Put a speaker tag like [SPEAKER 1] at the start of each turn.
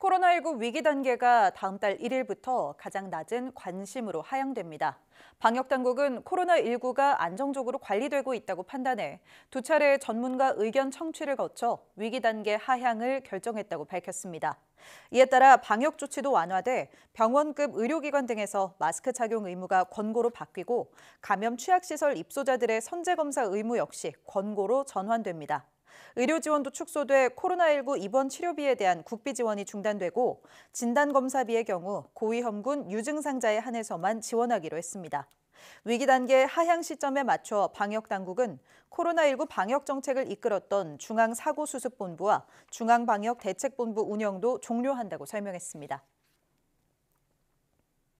[SPEAKER 1] 코로나19 위기 단계가 다음 달 1일부터 가장 낮은 관심으로 하향됩니다. 방역당국은 코로나19가 안정적으로 관리되고 있다고 판단해 두 차례 전문가 의견 청취를 거쳐 위기 단계 하향을 결정했다고 밝혔습니다. 이에 따라 방역 조치도 완화돼 병원급 의료기관 등에서 마스크 착용 의무가 권고로 바뀌고 감염 취약시설 입소자들의 선제검사 의무 역시 권고로 전환됩니다. 의료 지원도 축소돼 코로나19 입원 치료비에 대한 국비 지원이 중단되고 진단검사비의 경우 고위험군 유증상자에 한해서만 지원하기로 했습니다. 위기 단계 하향 시점에 맞춰 방역 당국은 코로나19 방역 정책을 이끌었던 중앙 사고수습본부와 중앙 방역 대책본부 운영도 종료한다고 설명했습니다.